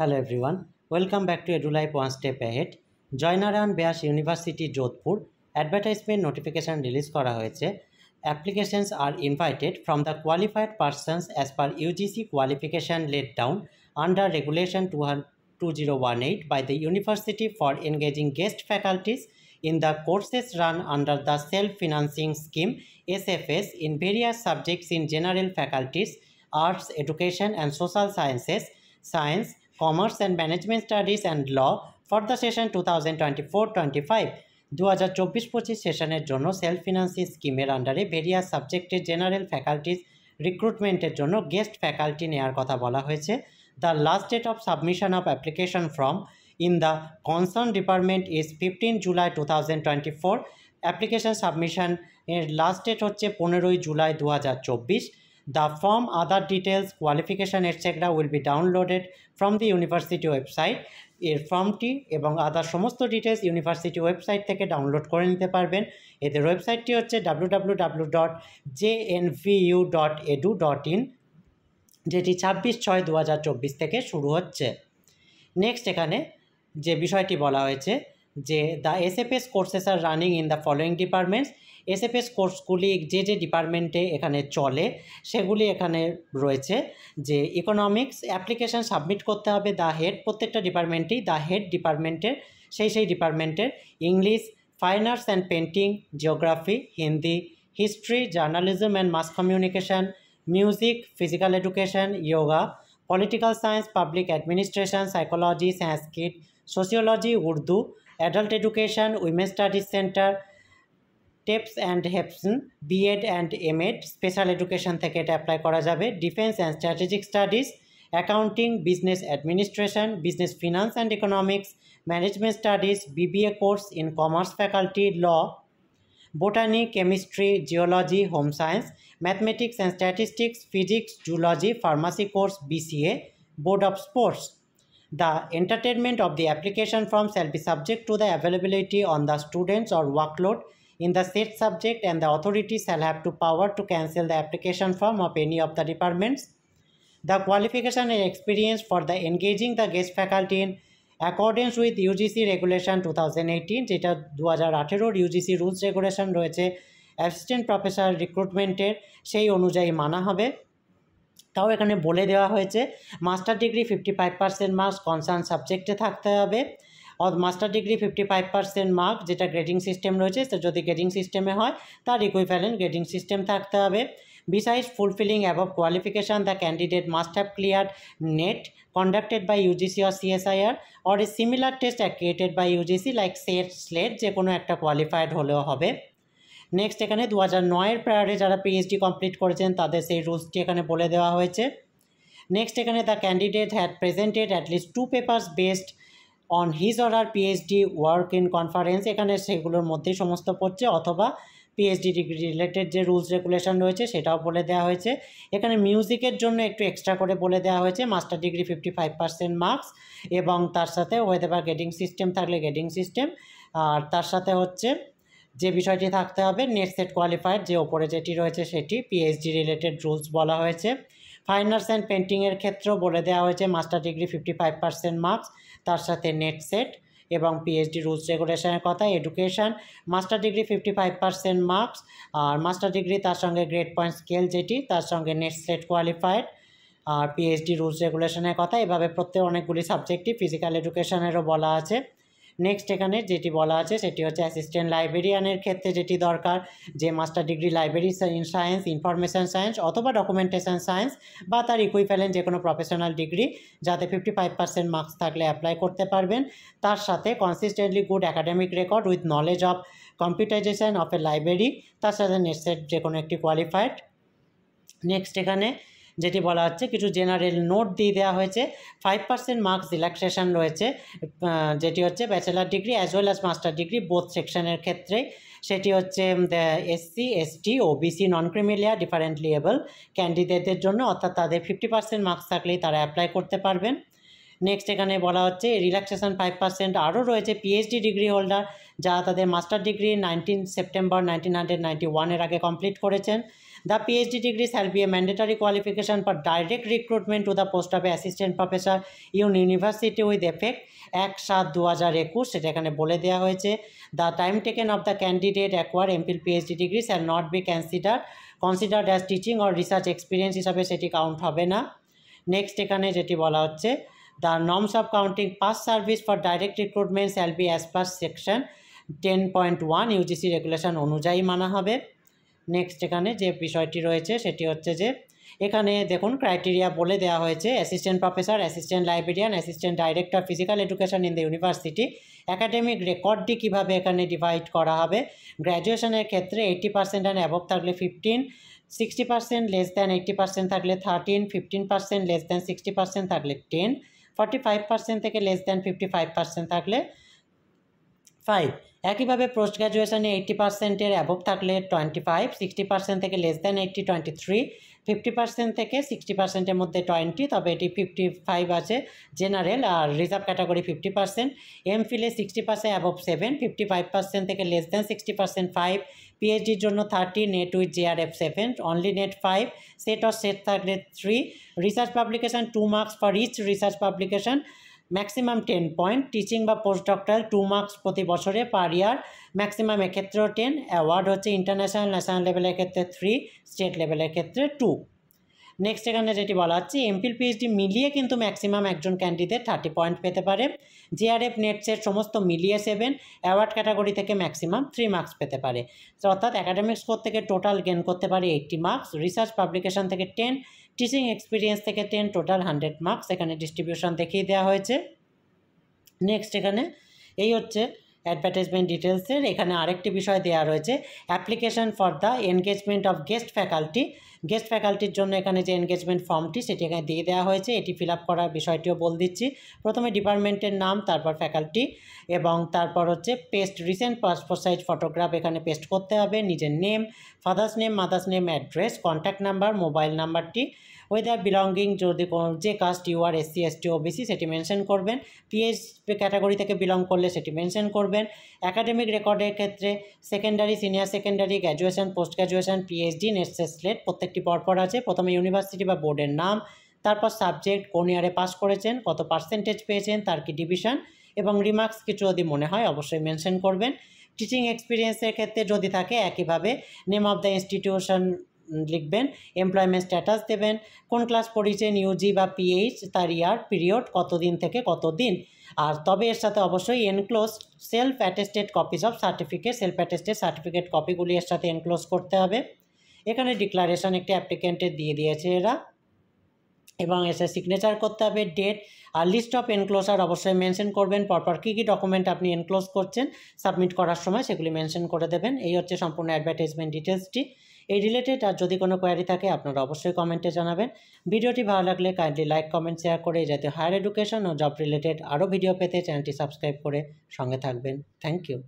Hello Hello welcome back to edu life One Step Ahead. Jainarayan Vyas university Jodhpur advertisement notification release করা হয়েছে applications are invited from the qualified persons as per UGC qualification laid down under regulation two two zero one eight by the university for engaging guest faculties in the courses run under the self financing scheme S F S in various subjects in general faculties arts education and social sciences science commerce and management studies and law for the session two thousand twenty four twenty five দু হাজার চব্বিশ পঁচিশ সেশনের জন্য self financing স্কিমের আন্ডারে various সাবজেক্টের general faculties রিক্রুটমেন্টের জন্য গেস্ট ফ্যাকাল্টি নেওয়ার কথা বলা হয়েছে the last date of submission of application form in the concern department is fifteen July two thousand twenty four application submission এর লাস্ট ডেট হচ্ছে পনেরোই জুলাই দু হাজার চব্বিশ The form other details qualification etc. will be downloaded from the university website. এর ফর্মটি এবং other সমস্ত ডিটেলস ইউনিভার্সিটি ওয়েবসাইট থেকে ডাউনলোড করে নিতে পারবেন এদের ওয়েবসাইটটি হচ্ছে W W dot J N U dot dot in যেটি ছাব্বিশ ছয় দু থেকে শুরু হচ্ছে নেক্সট এখানে যে বিষয়টি বলা হয়েছে যে the SFS courses are running in the following departments SFS কোর্সগুলি যে যে ডিপার্টমেন্টে এখানে চলে সেগুলি এখানে রয়েছে যে ইকোনমিক্স অ্যাপ্লিকেশান সাবমিট করতে হবে দ্য হেড প্রত্যেকটা ডিপার্টমেন্টেই দ্য হেড ডিপার্টমেন্টের সেই সেই ডিপার্টমেন্টের English fine arts and painting geography Hindi history journalism and mass communication music physical education yoga political science public administration psychology Sanskrit sociology Urdu adult education women studies centre টেপস and হেপসন BEd and MEd special education থেকে এটা apply করা যাবে defence and strategic studies accounting business administration business finance and economics management studies BBA course in commerce faculty law botany chemistry geology home science mathematics and statistics physics zoology pharmacy course BCA board of sports The entertainment of the application form shall be subject to the availability on the students or workload in the said subject and the authority shall have to power to cancel the application form of any of the departments. The qualification and experience for the engaging the guest faculty in accordance with UGC regulation 2018, UGC rules regulation, assistant professor recruitment, UGC rules regulation সেই অনুযায়ী মানা হবে তাও এখানে বলে দেওয়া হয়েছে master degree fifty five percent marks concern সাবজেক্টে থাকতে হবে or master degree fifty five percent mark যেটা গ্রেডিং সিস্টেম রয়েছে যদি গ্রেডিং সিস্টেমে হয় তার ইকুইভ্যালেন্ট গ্রেডিং সিস্টেম থাকতে হবে besides fulfilling above qualification the candidate must have clear NET conducted by UGC or CSIR or a similar test accredited by UGC like SET SLET যে কোনো একটা কোয়ালিফাইড হলেও হবে নেক্সট এখানে দু হাজার নয়ের প্রায়ারে যারা পিএইচডি কমপ্লিট করেছেন তাদের সেই রুলসটি এখানে বলে দেওয়া হয়েছে নেক্সট এখানে the candidate had presented at least two papers based on his or her PhD work in conference এখানে সেগুলোর মধ্যেই সমস্ত পড়ছে অথবা পিএইচডি ডিগ্রি রিলেটেড যে রুলস রেগুলেশন রয়েছে সেটাও বলে দেওয়া হয়েছে এখানে মিউজিকের জন্য একটু এক্সট্রা করে বলে দেওয়া হয়েছে master degree fifty five percent marks এবং তার সাথে ওয়েদার গেটিং সিস্টেম থাকলে গেটিং সিস্টেম আর তার সাথে হচ্ছে যে বিষয়টি থাকতে হবে নেট সেট কোয়ালিফায়ার যে ওপরে যেটি রয়েছে সেটি পিএইচডি রিলেটেড রুলস বলা হয়েছে ফাইন আর্টস অ্যান্ড পেন্টিংয়ের ক্ষেত্রেও বলে দেওয়া হয়েছে master degree fifty five percent marks তার সাথে নেট সেট এবং পিএইচডি রুলস রেগুলেশনের কথা education master degree fifty five percent marks আর মাস্টার ডিগ্রি তার সঙ্গে গ্রেড পয়েন্ট স্কেল যেটি তার সঙ্গে নেট সেট কোয়ালিফায়েড আর পিএইচডি রুলস রেগুলেশনের কথা এভাবে প্রত্যেক অনেকগুলি সাবজেক্টই ফিজিক্যাল এডুকেশনেরও বলা আছে নেক্সট এখানে যেটি বলা আছে সেটি হচ্ছে অ্যাসিস্ট্যান্ট লাইব্রেরিয়ানের ক্ষেত্রে যেটি দরকার যে master degree library in science information science অথবা ডকুমেন্টেশন সায়েন্স বা তার ইকুইপ্যালেন্ট যে কোনো প্রফেশনাল ডিগ্রি যাতে ফিফটি ফাইভ পার্সেন্ট মার্কস থাকলে অ্যাপ্লাই করতে পারবেন তার সাথে consistently good academic record with knowledge of computerization of a library তার সাথে নেটসেট যে কোনো একটি কোয়ালিফাইড নেক্সট এখানে যেটি বলা হচ্ছে কিছু জেনারেল নোট দিয়ে দেওয়া হয়েছে ফাইভ পার্সেন্ট মার্কস রিল্যাক্সেশান রয়েছে যেটি হচ্ছে bachelor degree as well as master degree both সেকশনের ক্ষেত্রে সেটি হচ্ছে SC ST OBC non creamy layer differently abled ক্যান্ডিডেটদের জন্য অর্থাৎ তাদের ফিফটি পার্সেন্ট মার্কস থাকলেই তারা অ্যাপ্লাই করতে পারবেন নেক্সট এখানে বলা হচ্ছে রিল্যাক্সেশান ফাইভ পার্সেন্ট আরও রয়েছে পিএইচডি ডিগ্রি হোল্ডার যা তাদের master degree nineteen September nineteen hundred ninety ওয়ানের আগে কমপ্লিট করেছেন The PhD degree shall be a mandatory qualification for direct recruitment to the post of assistant professor in university with effect এক সাত দু হাজার একুশ সেটা এখানে বলে দেওয়া হয়েছে the time taken of the candidate acquire MPhil PhD degree shall not be consider considered as teaching or research experience হিসাবে সেটি কাউন্ট হবে না নেক্সট এখানে যেটি বলা হচ্ছে the norms of counting past service for direct recruitment shall be as per section ten point one UGC regulation অনুযায়ী মানা হবে নেক্সট এখানে যে বিষয়টি রয়েছে সেটি হচ্ছে যে এখানে দেখুন ক্রাইটেরিয়া বলে দেওয়া হয়েছে assistant professor assistant librarian assistant director physical education in the university academic রেকর্ডটি কীভাবে এখানে ডিভাইড করা হবে গ্র্যাজুয়েশনের ক্ষেত্রে এইটি পার্সেন্ট অ্যান্ড অ্যাবভ থাকলে fifteen sixty percent less than eighty percent থাকলে thirteen fifteen percent less than sixty percent থাকলে টেন ফর্টি ফাইভ পার্সেন্ট থেকে less than fifty five percent থাকলে ফাইভ একইভাবে পোস্ট গ্র্যাজুয়েশনে এইটটি পার্সেন্টের অ্যাবভ থাকলে twenty five sixty percent থেকে less than eighty twenty three fifty percent থেকে sixty পার্সেন্টের মধ্যে টোয়েন্টি তবে এটি ফিফটি ফাইভ আছে জেনারেল আর রিজার্ভ ক্যাটাগরি ফিফটি পার্সেন্ট এম ফিলে sixty percent above seven fifty five percent থেকে less than sixty percent five পিএইচডির জন্য thirty NET with JRF seven only NET five SET of SET থাকলে three research publication two marks for each research publication maximum ten point teaching বা post doctoral two marks প্রতি বছরে per year maximum এক্ষেত্রেও ten award হচ্ছে international national লেভেলের ক্ষেত্রে three state লেভেলের ক্ষেত্রে টু নেক্সট এখানে যেটি বলা হচ্ছে এমপিল পিএইচডি মিলিয়ে কিন্তু ম্যাক্সিমাম একজন ক্যান্ডিডেট থার্টি পয়েন্ট পেতে পারে জিআরএফ নেটসের সমস্ত মিলিয়ে সেভেন অ্যাওয়ার্ড ক্যাটাগরি থেকে ম্যাক্সিমাম থ্রি মার্কস পেতে পারে অর্থাৎ অ্যাকাডেমিক স্কোর থেকে টোটাল গেন করতে পারে এইটটি মার্কস রিসার্চ পাবলিকেশন থেকে টেন টিচিং এক্সপিরিয়েন্স থেকে টেন টোটাল হান্ড্রেড মার্কস এখানে ডিস্ট্রিবিউশন দেখিয়ে দেওয়া হয়েছে নেক্সট এখানে এই হচ্ছে অ্যাডভার্টাইজমেন্ট ডিটেলসের এখানে আরেকটি বিষয় দেওয়া রয়েছে application for the engagement of guest faculty guest ফ্যাকাল্টির জন্য এখানে যে এনগেজমেন্ট ফর্মটি সেটি এখানে দিয়ে দেওয়া হয়েছে এটি ফিল আপ করার বিষয়টিও বল দিচ্ছি প্রথমে ডিপার্টমেন্টের নাম তারপর ফ্যাকাল্টি এবং তারপর হচ্ছে paste recent passport size photograph এখানে পেস্ট করতে হবে নিজের name father's name mother's name address contact number mobile নাম্বারটি ওয়েদার বিলঙ্গিং যদি যে caste you are SC ST OBC সেটি মেনশন করবেন পিএইচ ক্যাটাগরি থেকে বিলং করলে সেটি মেনশন করবেন অ্যাকাডেমিক রেকর্ডের ক্ষেত্রে secondary senior secondary graduation post graduation PhD নেটসেস প্রত্যেকটি পরপর আছে প্রথমে ইউনিভার্সিটি বা বোর্ডের নাম তারপর সাবজেক্ট কোন ইয়ারে পাস করেছেন কত পার্সেন্টেজ পেয়েছেন তার কি ডিভিশন এবং রিমার্কস কিছু যদি মনে হয় অবশ্যই মেনশন করবেন টিচিং এক্সপিরিয়েন্সের ক্ষেত্রে যদি থাকে একইভাবে নেম অফ দ্য ইনস্টিটিউশন লিখবেন এমপ্লয়মেন্ট স্ট্যাটাস দেবেন কোন ক্লাস পড়িয়েছেন ইউজি বা পিএইচ তার ইয়ার পিরিয়ড কতদিন থেকে কত দিন আর তবে এর সাথে অবশ্যই enclose self attested copies of certificate self attested certificate কপিগুলি এর সাথে এনক্লোজ করতে হবে এখানে ডিক্লারেশন একটি অ্যাপ্লিকেন্টের দিয়ে দিয়েছে এরা এবং এসে সিগনেচার করতে হবে ডেট আর লিস্ট অফ এনক্লোজার অবশ্যই মেনশন করবেন পরপর কী কী ডকুমেন্ট আপনি এনক্লোজ করছেন সাবমিট করার সময় সেগুলি মেনশন করে দেবেন এই হচ্ছে সম্পূর্ণ অ্যাডভার্টাইজমেন্ট ডিটেলসটি এই রিলেটেড আর যদি কোনো কোয়ারি থাকে আপনারা অবশ্যই কমেন্টে জানাবেন ভিডিওটি ভালো লাগলে কাইন্ডলি লাইক কমেন্ট শেয়ার করে যাতে হায়ার এডুকেশন ও জব রিলেটেড আরও ভিডিও পেতে চ্যানেলটি সাবস্ক্রাইব করে সঙ্গে থাকবেন থ্যাংক ইউ